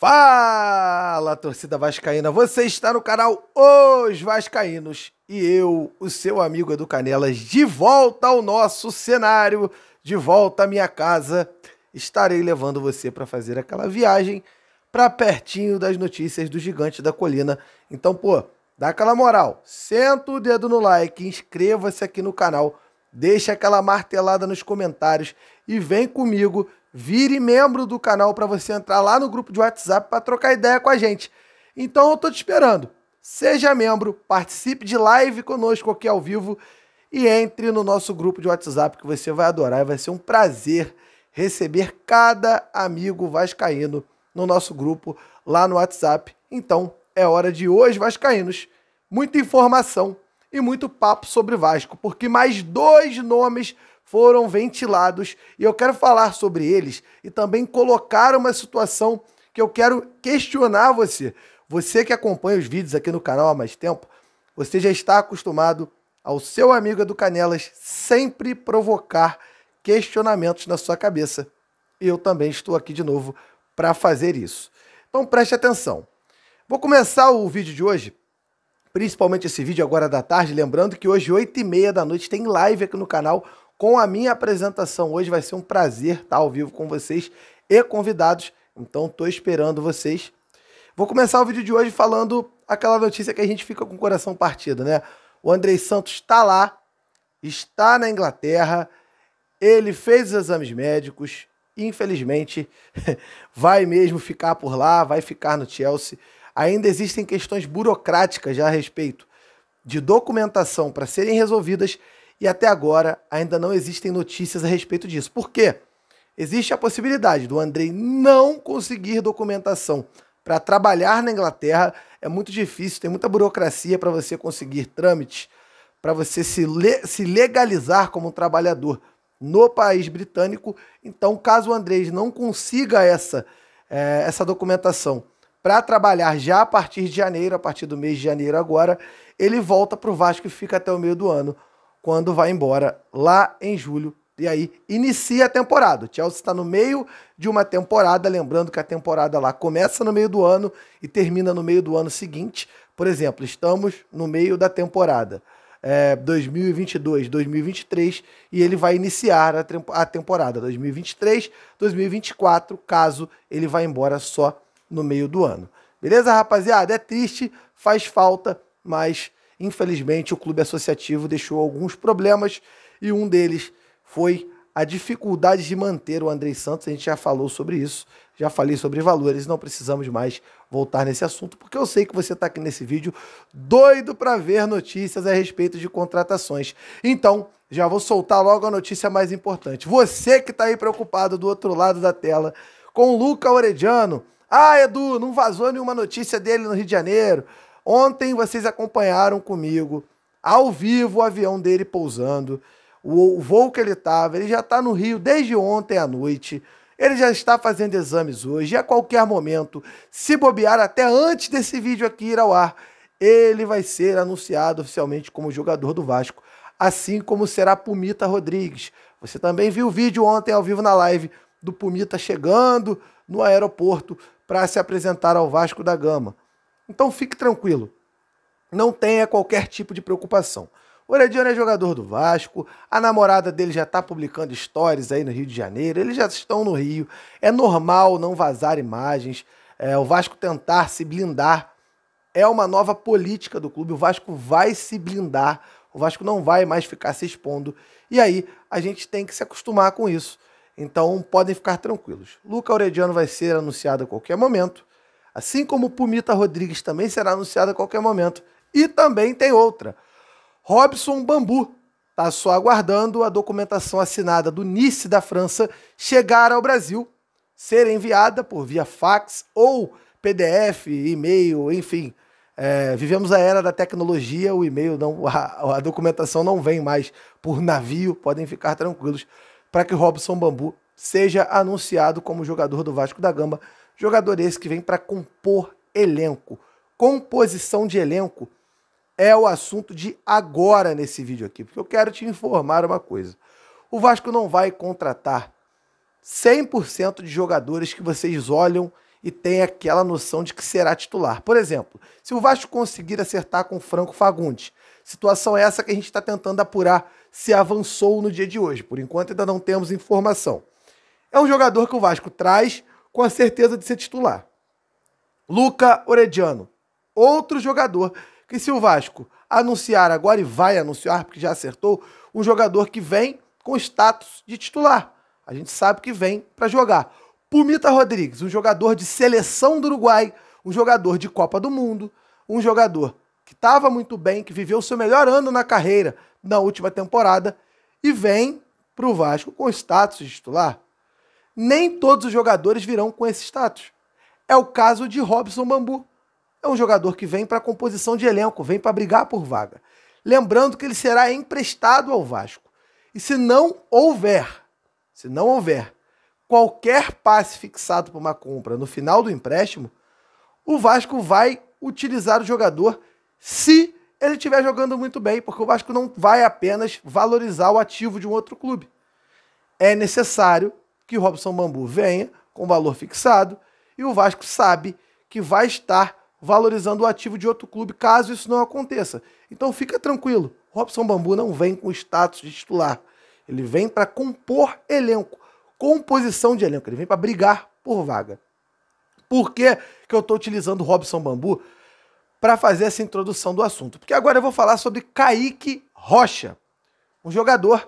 Fala, torcida vascaína! Você está no canal Os Vascaínos e eu, o seu amigo Edu Canelas, de volta ao nosso cenário, de volta à minha casa, estarei levando você para fazer aquela viagem para pertinho das notícias do Gigante da Colina. Então, pô, dá aquela moral, senta o dedo no like, inscreva-se aqui no canal, deixa aquela martelada nos comentários e vem comigo, vire membro do canal para você entrar lá no grupo de WhatsApp para trocar ideia com a gente. Então, eu tô te esperando. Seja membro, participe de live conosco aqui ao vivo e entre no nosso grupo de WhatsApp que você vai adorar e vai ser um prazer receber cada amigo vascaíno no nosso grupo lá no WhatsApp. Então, é hora de hoje, Vascaínos. Muita informação e muito papo sobre Vasco, porque mais dois nomes foram ventilados e eu quero falar sobre eles e também colocar uma situação que eu quero questionar você. Você que acompanha os vídeos aqui no canal há mais tempo, você já está acostumado ao seu amigo do Canelas sempre provocar questionamentos na sua cabeça. E eu também estou aqui de novo para fazer isso. Então preste atenção. Vou começar o vídeo de hoje, principalmente esse vídeo agora da tarde, lembrando que hoje, 8h30 da noite, tem live aqui no canal com a minha apresentação. Hoje vai ser um prazer estar ao vivo com vocês e convidados, então estou esperando vocês. Vou começar o vídeo de hoje falando aquela notícia que a gente fica com o coração partido, né? O Andrei Santos está lá, está na Inglaterra, ele fez os exames médicos, infelizmente, vai mesmo ficar por lá, vai ficar no Chelsea. Ainda existem questões burocráticas já a respeito de documentação para serem resolvidas e até agora ainda não existem notícias a respeito disso. Por quê? Existe a possibilidade do Andrei não conseguir documentação para trabalhar na Inglaterra. É muito difícil, tem muita burocracia para você conseguir trâmites, para você se, le se legalizar como um trabalhador no país britânico. Então, caso o Andrés não consiga essa, é, essa documentação para trabalhar já a partir de janeiro, a partir do mês de janeiro agora, ele volta para o Vasco e fica até o meio do ano, quando vai embora lá em julho. E aí inicia a temporada. O Chelsea está no meio de uma temporada, lembrando que a temporada lá começa no meio do ano e termina no meio do ano seguinte. Por exemplo, estamos no meio da temporada é, 2022, 2023 e ele vai iniciar a, a temporada 2023, 2024, caso ele vá embora só no meio do ano. Beleza, rapaziada? É triste, faz falta, mas infelizmente o clube associativo deixou alguns problemas e um deles foi a dificuldade de manter o Andrei Santos, a gente já falou sobre isso, já falei sobre valores, não precisamos mais voltar nesse assunto, porque eu sei que você está aqui nesse vídeo doido para ver notícias a respeito de contratações. Então, já vou soltar logo a notícia mais importante. Você que está aí preocupado do outro lado da tela com o Luca Orediano. Ah, Edu, não vazou nenhuma notícia dele no Rio de Janeiro. Ontem vocês acompanharam comigo, ao vivo, o avião dele pousando o voo que ele estava, ele já está no Rio desde ontem à noite. Ele já está fazendo exames hoje, a qualquer momento, se bobear até antes desse vídeo aqui ir ao ar, ele vai ser anunciado oficialmente como jogador do Vasco, assim como será Pumita Rodrigues. Você também viu o vídeo ontem ao vivo na live do Pumita chegando no aeroporto para se apresentar ao Vasco da Gama. Então fique tranquilo, não tenha qualquer tipo de preocupação. O Herediano é jogador do Vasco, a namorada dele já está publicando stories aí no Rio de Janeiro, eles já estão no Rio. É normal não vazar imagens, é, o Vasco tentar se blindar. É uma nova política do clube, o Vasco vai se blindar, o Vasco não vai mais ficar se expondo. E aí a gente tem que se acostumar com isso. Então podem ficar tranquilos. Luca Aurediano vai ser anunciado a qualquer momento, assim como Pumita Rodrigues também será anunciado a qualquer momento. E também tem outra. Robson Bambu está só aguardando a documentação assinada do Nice da França chegar ao Brasil, ser enviada por via fax ou PDF, e-mail, enfim. É, vivemos a era da tecnologia, o e-mail não, a, a documentação não vem mais por navio, podem ficar tranquilos para que Robson Bambu seja anunciado como jogador do Vasco da Gama, jogador esse que vem para compor elenco. Composição de elenco é o assunto de agora nesse vídeo aqui, porque eu quero te informar uma coisa. O Vasco não vai contratar 100% de jogadores que vocês olham e tem aquela noção de que será titular. Por exemplo, se o Vasco conseguir acertar com o Franco Fagundes, situação é essa que a gente está tentando apurar se avançou no dia de hoje. Por enquanto ainda não temos informação. É um jogador que o Vasco traz com a certeza de ser titular. Luca Orediano, outro jogador que se o Vasco anunciar agora e vai anunciar, porque já acertou, um jogador que vem com status de titular. A gente sabe que vem para jogar. Pumita Rodrigues, um jogador de seleção do Uruguai, um jogador de Copa do Mundo, um jogador que estava muito bem, que viveu o seu melhor ano na carreira na última temporada e vem para o Vasco com status de titular. Nem todos os jogadores virão com esse status. É o caso de Robson Bambu, é um jogador que vem para composição de elenco, vem para brigar por vaga. Lembrando que ele será emprestado ao Vasco. E se não houver, se não houver qualquer passe fixado para uma compra no final do empréstimo, o Vasco vai utilizar o jogador se ele estiver jogando muito bem, porque o Vasco não vai apenas valorizar o ativo de um outro clube. É necessário que o Robson Bambu venha com valor fixado e o Vasco sabe que vai estar valorizando o ativo de outro clube caso isso não aconteça. Então fica tranquilo, Robson Bambu não vem com status de titular. Ele vem para compor elenco, composição de elenco, ele vem para brigar por vaga. Por que, que eu estou utilizando Robson Bambu para fazer essa introdução do assunto? Porque agora eu vou falar sobre Kaique Rocha, um jogador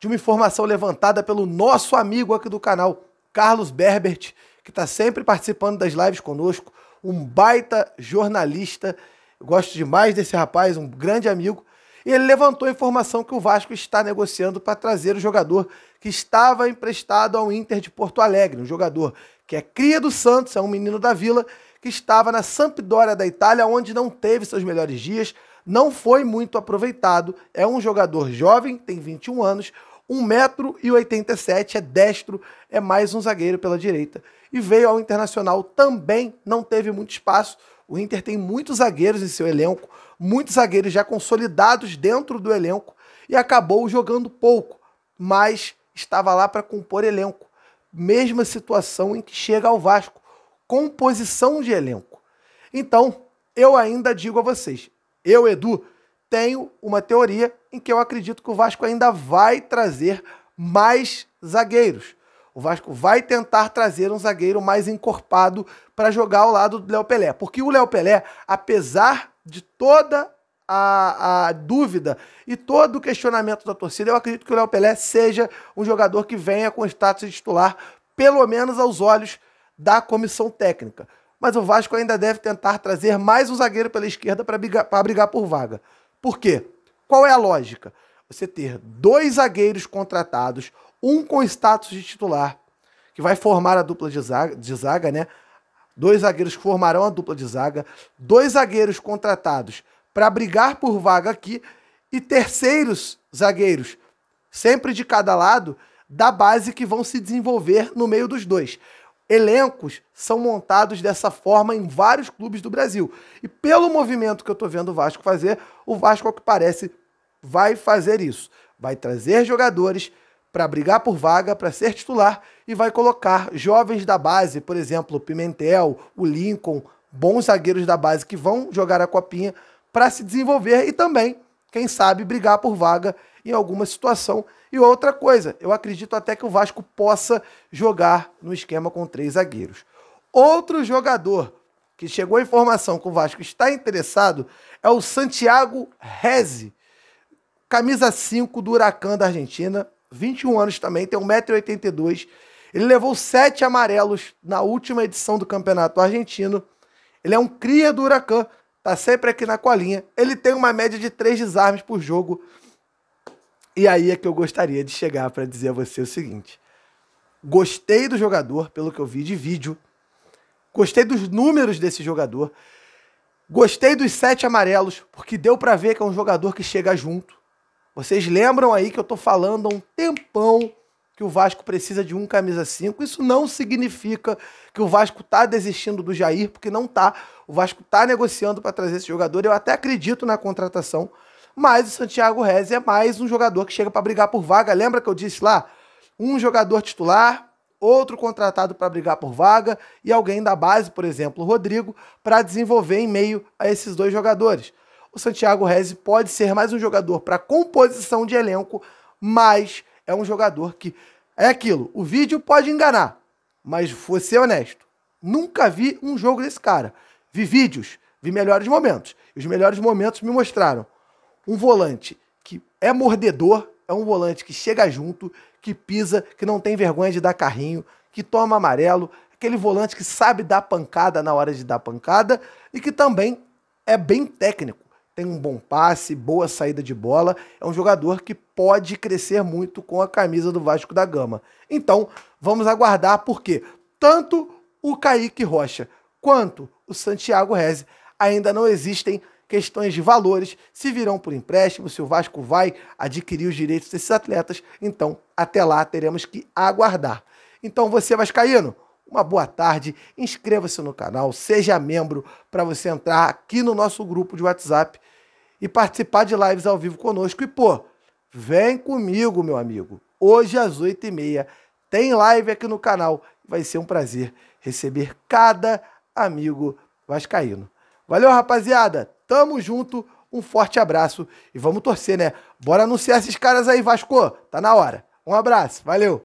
de uma informação levantada pelo nosso amigo aqui do canal, Carlos Berbert, que está sempre participando das lives conosco, um baita jornalista. Eu gosto demais desse rapaz, um grande amigo. E ele levantou a informação que o Vasco está negociando para trazer o jogador que estava emprestado ao Inter de Porto Alegre, um jogador que é cria do Santos, é um menino da Vila, que estava na Sampdoria da Itália, onde não teve seus melhores dias, não foi muito aproveitado, é um jogador jovem, tem 21 anos, 1,87m, é destro, é mais um zagueiro pela direita. E veio ao Internacional também, não teve muito espaço. O Inter tem muitos zagueiros em seu elenco, muitos zagueiros já consolidados dentro do elenco e acabou jogando pouco, mas estava lá para compor elenco. Mesma situação em que chega ao Vasco, composição de elenco. Então, eu ainda digo a vocês, eu, Edu, tenho uma teoria em que eu acredito que o Vasco ainda vai trazer mais zagueiros. O Vasco vai tentar trazer um zagueiro mais encorpado para jogar ao lado do Léo Pelé. Porque o Léo Pelé, apesar de toda a, a, dúvida e todo o questionamento da torcida, eu acredito que o Léo Pelé seja um jogador que venha com status de titular, pelo menos aos olhos da comissão técnica. Mas o Vasco ainda deve tentar trazer mais um zagueiro pela esquerda para brigar, brigar por vaga. Por quê? Qual é a lógica? Você ter dois zagueiros contratados, um com status de titular, que vai formar a dupla de zaga, de zaga né? Dois zagueiros que formarão a dupla de zaga, dois zagueiros contratados para brigar por vaga aqui e terceiros zagueiros, sempre de cada lado, da base que vão se desenvolver no meio dos dois. Elencos são montados dessa forma em vários clubes do Brasil. E pelo movimento que eu estou vendo o Vasco fazer, o Vasco, ao que parece, vai fazer isso. Vai trazer jogadores para brigar por vaga, para ser titular e vai colocar jovens da base, por exemplo, o Pimentel, o Lincoln, bons zagueiros da base que vão jogar a copinha para se desenvolver e também quem sabe, brigar por vaga em alguma situação. E outra coisa, eu acredito até que o Vasco possa jogar no esquema com três zagueiros. Outro jogador que chegou a informação que o Vasco está interessado é o Santiago Reze, camisa 5 do Huracan da Argentina, 21 anos também, tem 1,82m. Ele levou sete amarelos na última edição do Campeonato Argentino. Ele é um cria do Huracan, tá sempre aqui na colinha. Ele tem uma média de três desarmes por jogo. E aí é que eu gostaria de chegar para dizer a você o seguinte: gostei do jogador, pelo que eu vi de vídeo, gostei dos números desse jogador, gostei dos sete amarelos, porque deu para ver que é um jogador que chega junto. Vocês lembram aí que eu tô falando há um tempão que o Vasco precisa de um camisa 5. Isso não significa que o Vasco está desistindo do Jair, porque não tá. O Vasco está negociando para trazer esse jogador. Eu até acredito na contratação, mas o Santiago Rez é mais um jogador que chega para brigar por vaga. Lembra que eu disse lá? Um jogador titular, outro contratado para brigar por vaga e alguém da base, por exemplo, o Rodrigo, para desenvolver em meio a esses dois jogadores. O Santiago Rez pode ser mais um jogador para composição de elenco, mas é um jogador que. É aquilo, o vídeo pode enganar, mas vou ser honesto. Nunca vi um jogo desse cara. Vi vídeos, vi melhores momentos. E os melhores momentos me mostraram um volante que é mordedor, é um volante que chega junto, que pisa, que não tem vergonha de dar carrinho, que toma amarelo, aquele volante que sabe dar pancada na hora de dar pancada e que também é bem técnico tem um bom passe, boa saída de bola, é um jogador que pode crescer muito com a camisa do Vasco da Gama. Então, vamos aguardar porque tanto o Kaique Rocha quanto o Santiago Reze ainda não existem questões de valores, se virão por empréstimo, se o Vasco vai adquirir os direitos desses atletas, então até lá teremos que aguardar. Então você, Vascaíno, uma boa tarde, inscreva-se no canal, seja membro para você entrar aqui no nosso grupo de WhatsApp e participar de lives ao vivo conosco. E pô, vem comigo, meu amigo. Hoje às oito e meia tem live aqui no canal. Vai ser um prazer receber cada amigo vascaíno. Valeu, rapaziada. Tamo junto. Um forte abraço e vamos torcer, né? Bora anunciar esses caras aí, Vasco. Tá na hora. Um abraço. Valeu.